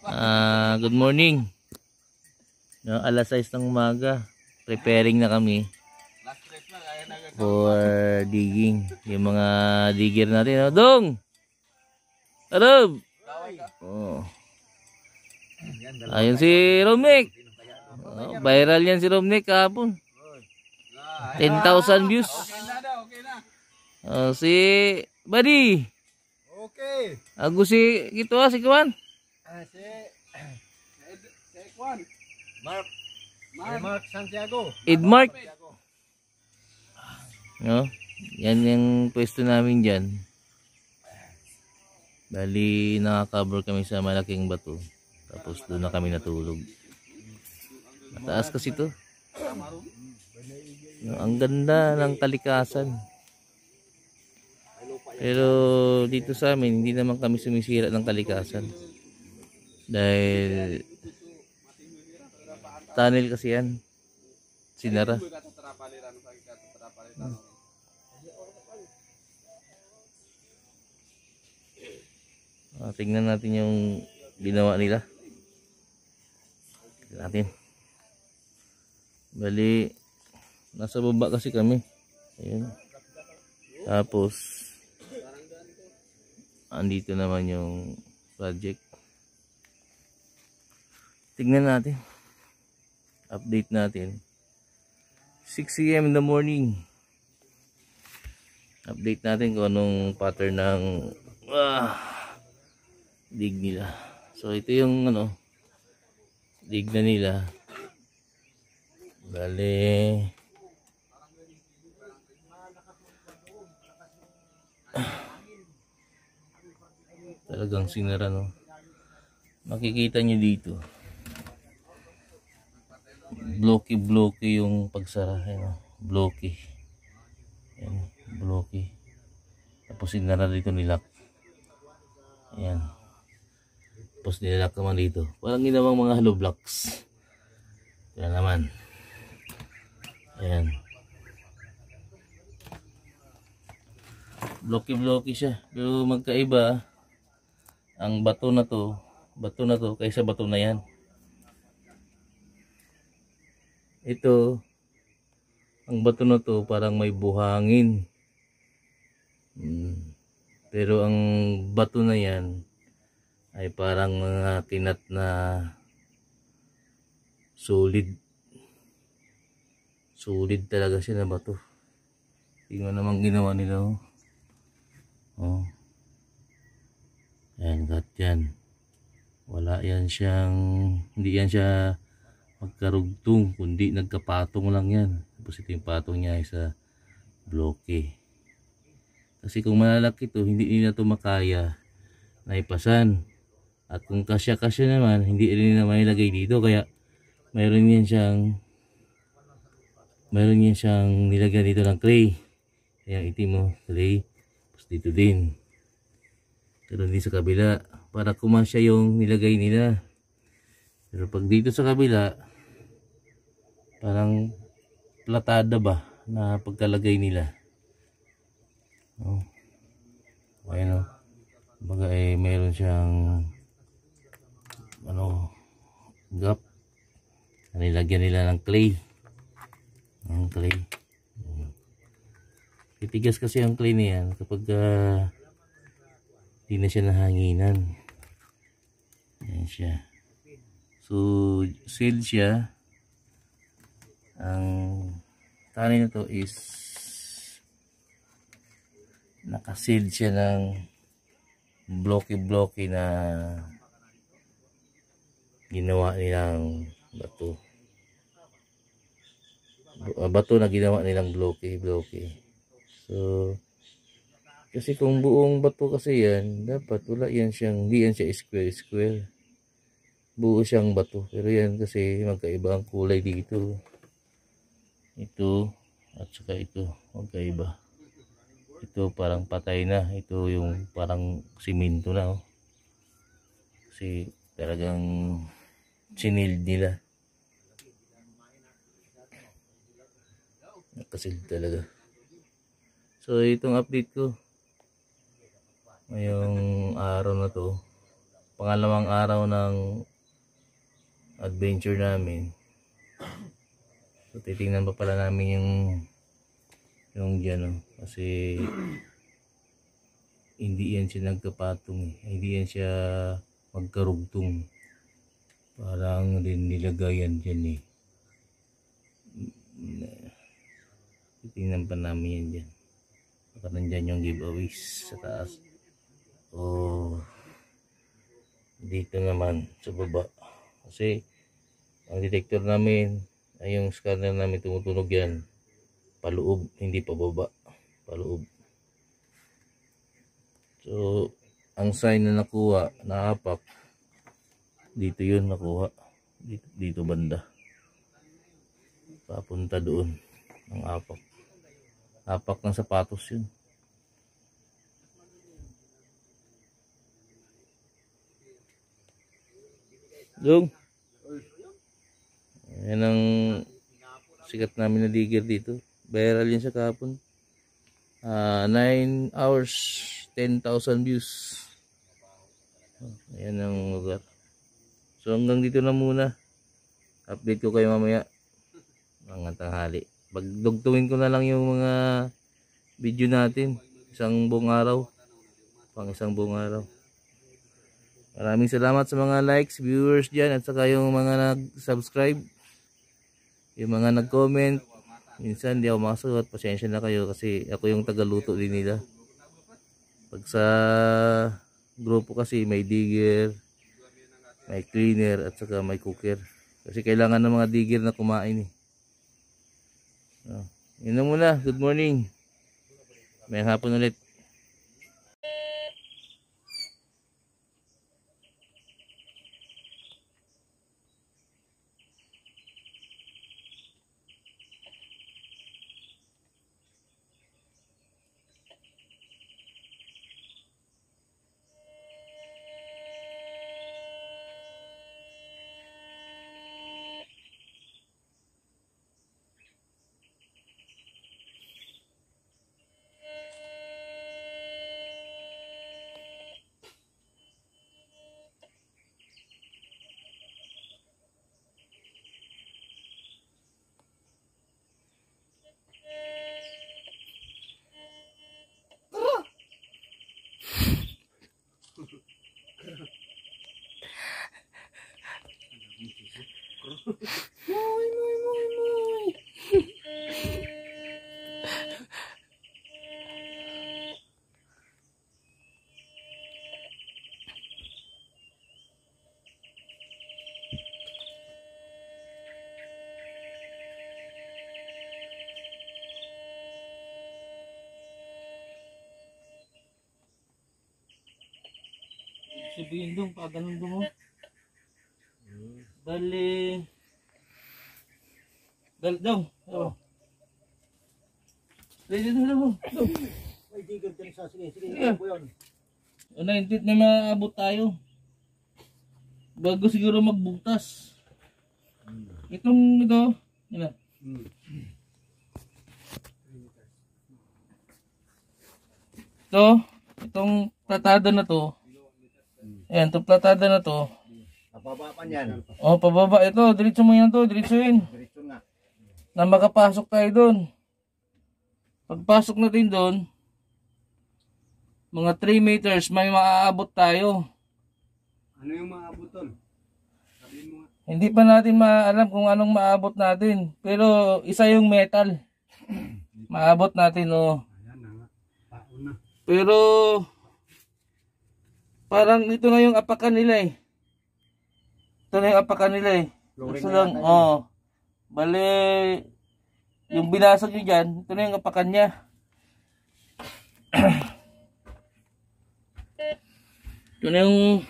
Uh, good morning. No, alas 6 ng umaga. Preparing na kami for digging. Yung mga digger natin. Oh, Dong! Rob! Oh. Ayun si Romnick. Oh, viral yan si Romnick kahapon. 10,000 views. Oh, si Buddy. Okay. Agus si Kituwa, ah, si Kuan. Ah, si... Si, si Juan. Mark. Mark. Mark Santiago. Edmark. No? Yan yung pwesto namin dyan. Bali, nakakover kami sa malaking bato. Tapos doon na kami natulog. Mataas kasi to. No, ang ganda ng kalikasan. Pero dito sa amin, hindi naman kami sumisira ng kalikasan. Dahil tunnel kasi yan. Sinara. Hmm. Ah, tingnan natin yung ginawa nila. Tingnan natin. Bali, nasa baba kasi kami. Ayun. Tapos, andito naman yung project. Tingnan natin. Update natin. 6am in the morning. Update natin kung anong pattern ng ah, dig nila. So ito yung ano dig na nila. Bale talagang sinara no makikita nyo dito blocky blocky yung pagsara ayan, blocky ayan, blocky tapos inara dito nilak ayan tapos nilak naman dito walang ginawang mga hollow blocks yan naman ayan blocky blocky siya pero magkaiba ah. ang bato na to bato na to kaysa bato na yan ito ang bato na to parang may buhangin hmm. pero ang bato na yan ay parang mga tinat na solid solid talaga siya na bato tingnan naman ginawa nila oh, oh. ayan got yan wala yan siyang hindi yan siya magkarugtong kundi nagkapatong lang yan tapos ito yung patong niya sa bloke kasi kung malalaki to hindi nila to makaya na ipasan at kung kasya kasya naman hindi nila mailagay dito kaya mayroon yan siyang mayroon yan siyang nilagyan dito ng clay kaya itim mo clay tapos dito din pero din sa kabila para kumasya yung nilagay nila pero pag dito sa kabila parang platada ba na pagkalagay nila oh. ayun o oh. baga eh meron siyang ano gap nilagyan nila ng clay ng clay titigas kasi ang clay na yan kapag uh, di na siya nahanginan yan siya so sealed siya ang tanay nito is nakasid siya ng blocky-blocky na ginawa nilang bato ah, bato na ginawa nilang blocky-blocky so kasi kung buong bato kasi yan dapat wala yan siyang hindi yan siya square-square buo siyang bato pero yan kasi magkaiba ang kulay dito ito at saka ito okay magkaiba ito parang patay na ito yung parang simento na oh. kasi talagang sinild nila nakasild talaga so itong update ko ngayong araw na to pangalawang araw ng adventure namin So titingnan pa pala namin yung yung dyan oh. kasi hindi yan siya nagkapatong eh. Hindi yan siya magkarugtong. Parang rin nilagayan dyan eh. Mm, eh. Titingnan pa namin yan dyan. Baka nandyan yung giveaways sa taas. O oh, dito naman sa baba. Kasi ang detector namin ay yung scanner namin tumutunog yan paloob hindi pababa paloob so ang sign na nakuha naapak dito yun nakuha dito, dito banda papunta doon ang apak apak ng sapatos yun Dung yan ang sikat namin na digger dito. Viral yun sa kahapon. Uh, ah, 9 hours, 10,000 views. Ayan ang lugar. So hanggang dito na muna. Update ko kayo mamaya. Mga tanghali. Pagdugtungin ko na lang yung mga video natin. Isang buong araw. Pang isang buong araw. Maraming salamat sa mga likes, viewers dyan at saka yung mga nag-subscribe yung mga nag-comment minsan hindi ako makasagot pasensya na kayo kasi ako yung tagaluto din nila pag sa grupo kasi may digger may cleaner at saka may cooker kasi kailangan ng mga digger na kumain eh oh. yun na muna good morning may hapon ulit sabihin doon, pag ganun doon mo. Oh. Hmm. Bali. Bali daw. Oo. Ready na daw. May digger din sa sige. Sige, yeah. Ano, hindi na maabot tayo. Bago siguro magbutas. Hmm. Itong ito, yun na. Hmm. Ito, itong tratado na to, Ayan, itong platada na to. Pababa pa niyan. Oh, pababa. Ito, diretso mo yan to. Diretsoin. Diretso na. Na makapasok tayo doon. Pagpasok natin doon, mga 3 meters, may maaabot tayo. Ano yung maaabot doon? Hindi pa natin maalam kung anong maaabot natin. Pero isa yung metal. maaabot natin, oh. Ayan na nga. Pauna. Pero Parang ito na yung apakan nila eh. Ito na yung apakan nila eh. Luring lang, oh. Bale, yung binasag nyo dyan, ito na yung apakan niya. ito na yung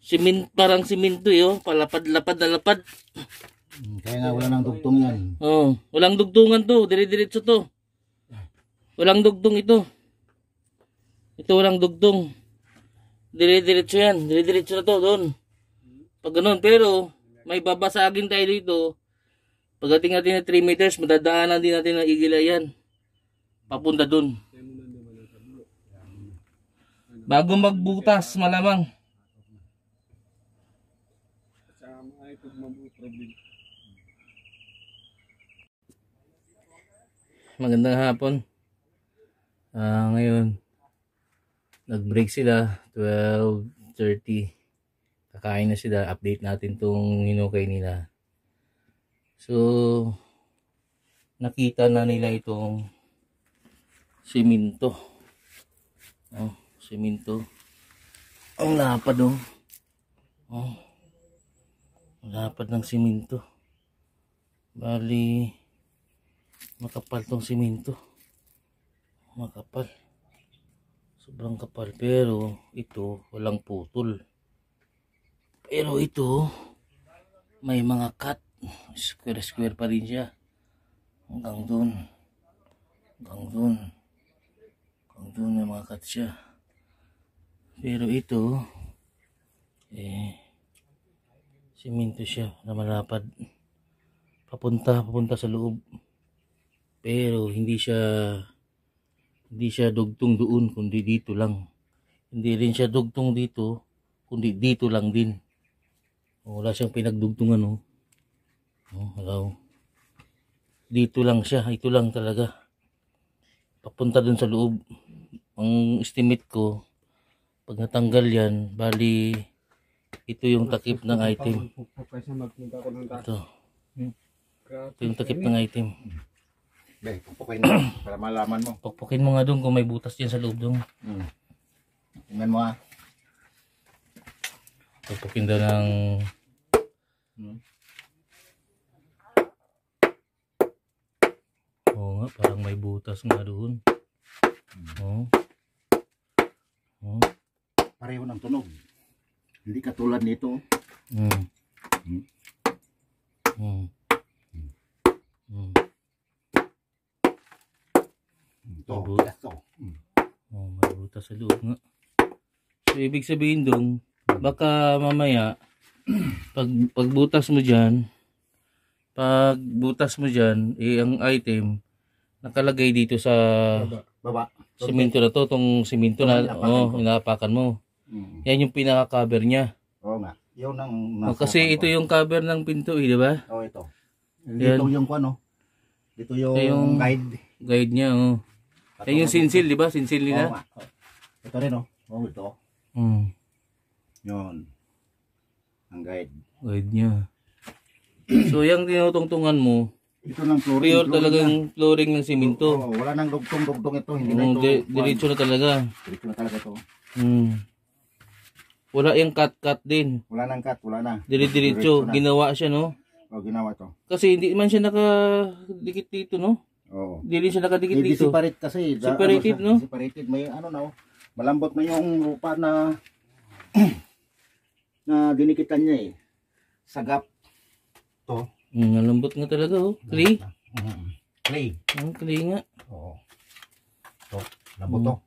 simin, parang siminto eh, oh. Palapad-lapad na lapad. Kaya nga wala nang dugtong yan. oh, walang dugtungan to. Dire-diretso to. Walang dugtong ito. Ito walang dugtong dire-diretso yan. Dire-diretso na to doon. Pag ganun. Pero, may babasagin tayo dito. Pagdating natin ng 3 meters, madadaanan din natin ng igila yan. Papunta doon. Bago magbutas, malamang. Magandang hapon. Ah, uh, ngayon, nag-break sila 12.30. Kakain na sila. Update natin tong hinukay nila. So, nakita na nila itong siminto. Oh, siminto. Ang lapad oh. Oh. Lapad ng siminto. Bali, makapal tong siminto. Makapal sobrang kapal pero ito walang putol pero ito may mga cut square square pa rin siya hanggang dun hanggang dun hanggang doon may mga cut siya pero ito eh siminto siya na malapad papunta papunta sa loob pero hindi siya hindi siya dugtong doon kundi dito lang. Hindi rin siya dugtong dito kundi dito lang din. Wala siyang pinagdugtungan oh. Oh, hello. Oh. Dito lang siya, ito lang talaga. Papunta dun sa loob. Ang estimate ko pag natanggal yan, bali ito yung takip ng item. Ito. Ito yung takip ng item. Be, pupukin mo para malaman mo. Pukpukin mo nga doon kung may butas dyan sa loob doon. Hmm. Tingnan mo ha. Ah. Pukpukin daw ng... Hmm. Oo nga, parang may butas nga doon. Hmm. Oo. Oo. Pareho ng tunog. Hindi katulad nito. Hmm. Hmm. Hmm. Hmm. hmm. Oh, may hmm. Oh, may butas sa loob nga. So, ibig sabihin doon, hmm. baka mamaya, pag, pagbutas mo dyan, pag butas mo dyan, eh, ang item, nakalagay dito sa baba. Siminto na to, tong siminto na, oh, ko. inapakan mo. Mm. Yan yung pinaka-cover niya. Oo nga. Yun ang nasa oh, kasi ito yung cover ng pinto, eh, di ba? Oo, oh, ito. Dito Yan. yung ano. Dito yung, oh. yung guide. Guide niya, oh. Yan eh, yung sinsil, di ba? Sinsil nila. Oo, ito rin, oh. Oh, ito. Mm. Yun. Ang guide. Guide niya. so, yung tinutungtungan mo, ito ng flooring. Pure talagang na. flooring ng simento. Oh, wala nang dugtong-dugtong ito. Hindi um, na mm, ito. Di, diretso na talaga. Diretso na talaga ito. Mm. Wala yung cut-cut din. Wala nang cut, wala na. Dire-diretso. Ginawa siya, no? Oh, ginawa to. Kasi hindi man siya nakadikit dito, no? Oh. Dili siya nakadikit dito. separate kasi. Ano Separated, siya, no? Separated. May ano na, oh, malambot na yung lupa na na dinikitan niya eh. Sagap. To. Mm, nalambot nga talaga oh. Clay. Mm. Clay. Ang hmm, clay nga. Oo. To. Nabuto. Hmm.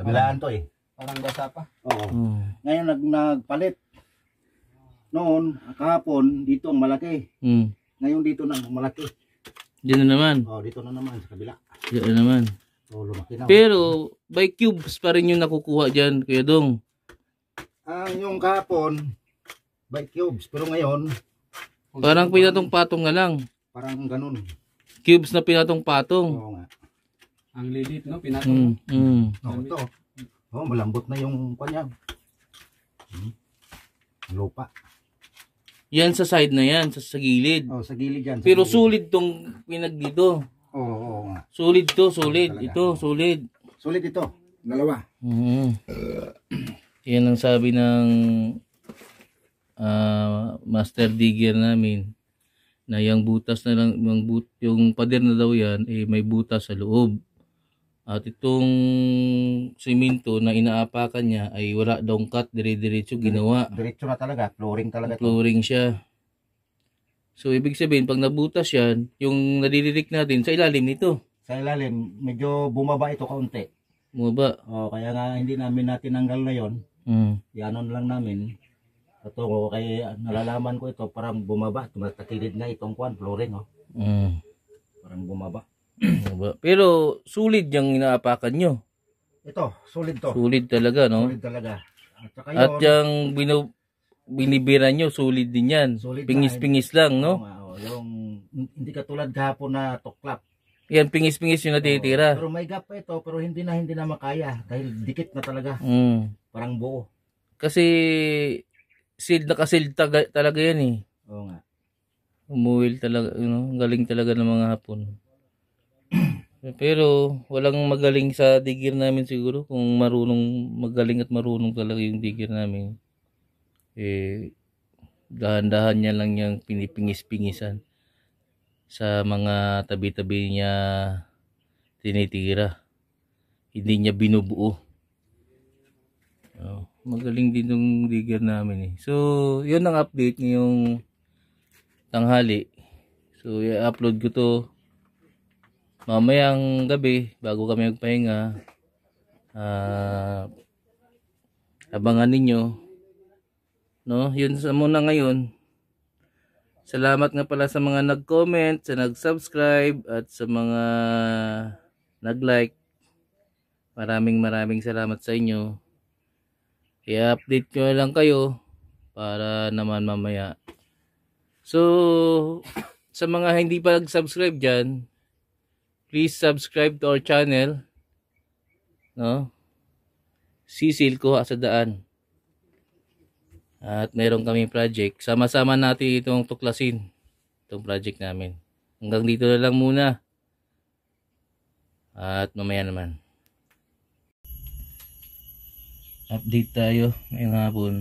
Kabilaan to eh. Parang basa pa. Oo. Mm. Ngayon nag nagpalit. Noon, kahapon, dito ang malaki. Mm. Ngayon dito na ang malaki. Diyan na naman. Oh, dito na naman sa kabila. Diyan na naman. Oh, lumaki na. Pero by cubes pa rin yung nakukuha diyan, Kuya Dong. Ang yung kahapon by cubes, pero ngayon parang pinatong patong na lang. Parang ganun. Cubes na pinatong patong. Oo nga. Ang lilit, no? Pinatong. Mm, mm. Oh, Oh, malambot na yung kanya. Hmm. Lupa. Yan sa side na yan, sa, sa gilid. Oh, sa gilid yan. Sa Pero gilid. solid tong pinag dito. Oo, oh, oo, oo. Solid to, solid. Talaga. Ito, solid. Solid ito. Dalawa. Mm-hmm. yan ang sabi ng uh, master digger namin na yung butas na lang yung, but, yung pader na daw yan eh may butas sa loob. At itong simento na inaapakan niya ay wala daw cut, dire-diretso ginawa. Diretso na talaga, flooring talaga. Flooring siya. So ibig sabihin pag nabutas 'yan, yung nadidirik natin sa ilalim nito. Sa ilalim, medyo bumaba ito kaunti. Bumaba. Oh, kaya nga hindi namin natinanggal na 'yon. Mm. Yanon lang namin. Totoo oh, kaya nalalaman ko ito parang bumaba, tumatagilid na itong kwan flooring oh. Mm. Parang bumaba. Pero sulit yung inaapakan nyo. Ito, sulit to. Sulit talaga, no? Sulit talaga. At, saka yun, At yung binu binibira nyo, sulit din yan. Pingis-pingis lang, no? Oo, yung hindi katulad kahapon na toklap. Yan, pingis-pingis yung natitira. Pero, pero may gap pa ito, pero hindi na hindi na makaya dahil dikit na talaga. Mm. Parang buo. Kasi sealed na kasild talaga yan eh. Oo nga. Umuwil talaga, you know, galing talaga ng mga hapon. Pero walang magaling sa digger namin siguro kung marunong magaling at marunong talaga yung digger namin. Eh dahan-dahan niya lang yung pinipingis-pingisan sa mga tabi-tabi niya tinitira. Hindi niya binubuo. Oh, magaling din yung digger namin eh. So, yun ang update ngayong tanghali. So, i-upload ko to mamayang gabi bago kami magpahinga uh, abangan ninyo no yun sa muna ngayon salamat nga pala sa mga nag comment sa nag subscribe at sa mga nag like maraming maraming salamat sa inyo i-update ko lang kayo para naman mamaya so sa mga hindi pa nag subscribe dyan Please subscribe to our channel. No? Sisil ko sa daan. At meron kaming project. Sama-sama natin itong tuklasin. Itong project namin. Hanggang dito na lang muna. At mamaya naman. Update tayo ngayong hapon.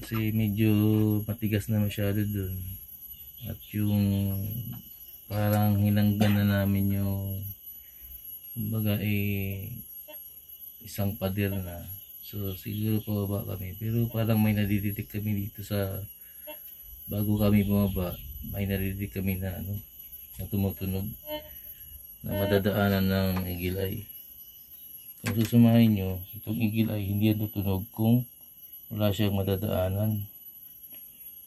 Kasi medyo matigas na masyado dun. At yung parang hinanggan na namin yung kumbaga eh isang pader na so siguro pababa kami pero parang may nadididik kami dito sa bago kami bumaba may nadididik kami na ano na tumutunog na madadaanan ng igilay kung susumahin nyo itong igilay hindi yan tutunog kung wala siyang madadaanan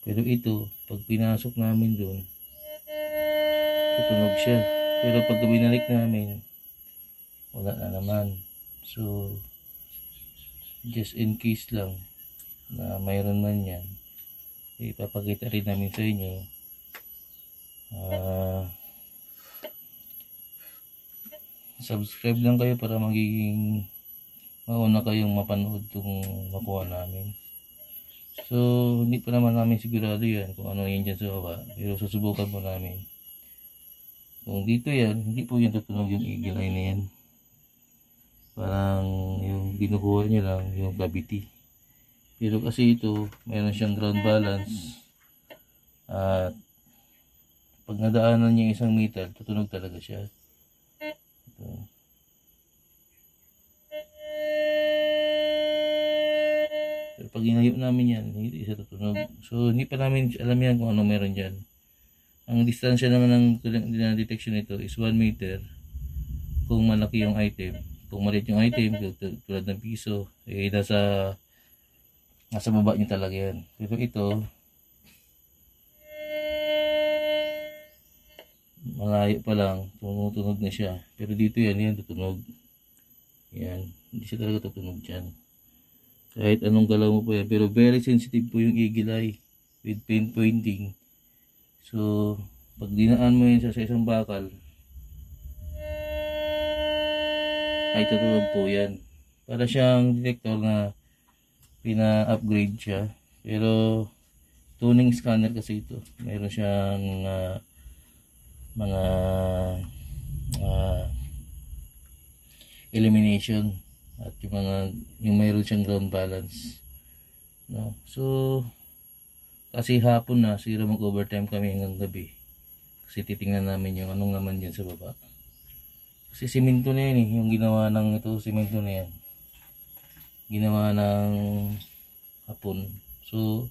pero ito pag pinasok namin doon tutunog siya pero pag binalik namin wala na naman so just in case lang na mayroon man yan ipapakita rin namin sa inyo uh, subscribe lang kayo para magiging mauna kayong mapanood kung makuha namin so hindi pa naman namin sigurado yan kung ano yan dyan sa baba pero susubukan po namin kung oh, dito yan, hindi po yung tutunog yung eagle eye na yan. Parang yung ginukuha niya lang yung gravity. Pero kasi ito, meron siyang ground balance. At pag nadaanan niya isang metal, tutunog talaga siya. Ito. Pero pag inayo namin yan, hindi siya tutunog. So, hindi pa namin alam yan kung ano meron dyan ang distansya naman ng detection nito is 1 meter kung malaki yung item kung maliit yung item tulad ng piso eh nasa nasa baba nyo talaga yan pero ito malayo pa lang tumutunog na siya pero dito yan yan tutunog yan hindi siya talaga tutunog dyan kahit anong galaw mo po yan pero very sensitive po yung igilay with pinpointing pointing So, pag dinaan mo yun sa, isang bakal, ay tutulog po yan. Para siyang detector na pina-upgrade siya. Pero, tuning scanner kasi ito. Meron siyang uh, mga uh, elimination at yung mga yung mayroon siyang ground balance no so kasi hapon na siguro mag overtime kami hanggang gabi kasi titingnan namin yung anong naman dyan sa baba kasi simento na yan eh yung ginawa ng ito simento na yan ginawa ng hapon so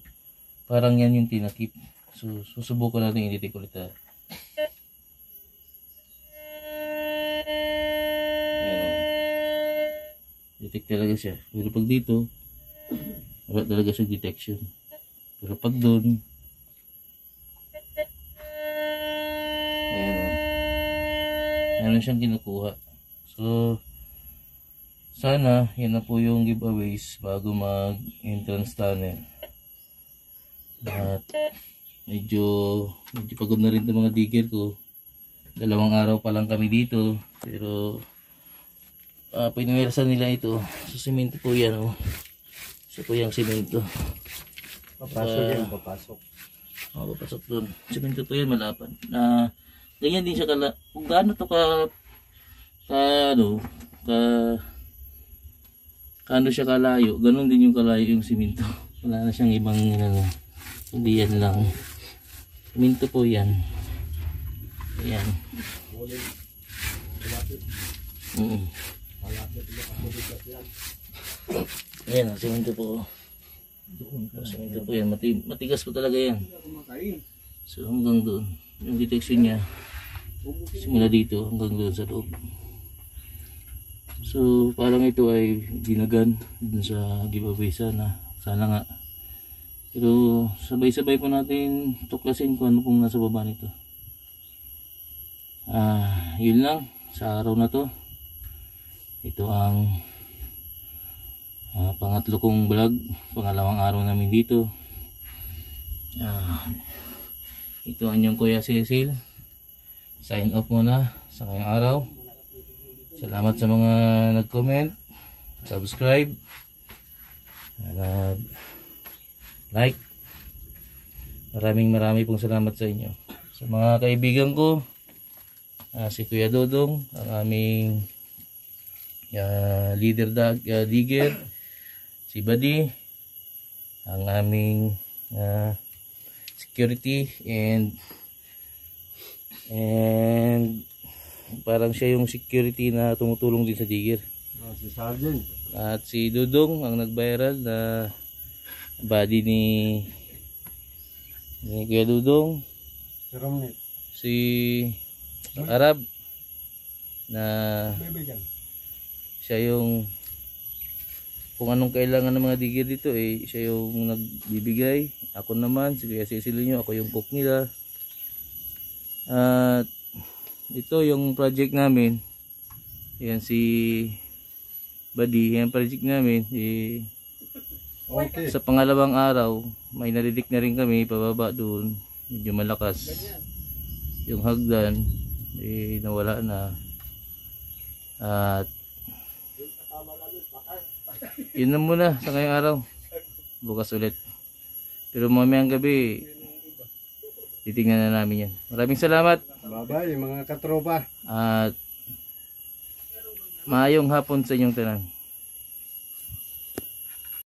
parang yan yung tinakip so susubukan natin ititik ulit ha Detect talaga siya. Pero pag dito, wala talaga siya detection. Pero pag doon, ayun, oh. meron siyang kinukuha. So, sana, yan na po yung giveaways bago mag-entrance tunnel. At, medyo, medyo pagod na rin itong mga digger ko. Dalawang araw pa lang kami dito. Pero, uh, pinuwersa nila ito. So, simento po yan. Oh. So, po yung simento. Papasok uh, yan, papasok. Oh, papasok doon. Simento to yan, malapan. Na, ganyan din siya kala. Kung gaano to ka, ka, ano, ka, kano siya kalayo, ganun din yung kalayo yung simento. Wala na siyang ibang, ano, hindi yan lang. Simento po yan. Ayan. Mm. Ayan, simento po. Doon ka. So, ito po yan. matigas po talaga yan. So, hanggang doon. Yung detection niya, simula dito hanggang doon sa loob. So, parang ito ay dinagan dun sa giveaway sana. Sana nga. Pero, sabay-sabay po natin tuklasin kung ano pong nasa baba nito. Ah, yun lang. Sa araw na to, ito ang uh, pangatlo kong vlog pangalawang araw namin dito uh, ito ang yung kuya Cecil sign off muna sa ngayong araw salamat sa mga nag comment subscribe uh, like maraming marami pong salamat sa inyo sa mga kaibigan ko uh, si Kuya Dodong ang aming uh, leader dog, uh, digger si Buddy, ang aming uh, security and and parang siya yung security na tumutulong din sa digger. Ah, si Sergeant. At si Dudong ang nag-viral na body ni ni Kuya Dudong. Si Romney. Si Arab na siya yung kung anong kailangan ng mga digger dito eh siya yung nagbibigay ako naman si Kuya Cecil nyo ako yung cook nila at ito yung project namin yan si Buddy yung project namin eh, okay. sa pangalawang araw may naridik na rin kami pababa doon medyo malakas yung hagdan eh nawala na at Inom muna sa ngayong araw. Bukas ulit. Pero mamaya mamayang gabi, titingnan na namin yan. Maraming salamat. Bye-bye mga katropa. At maayong hapon sa inyong tanan.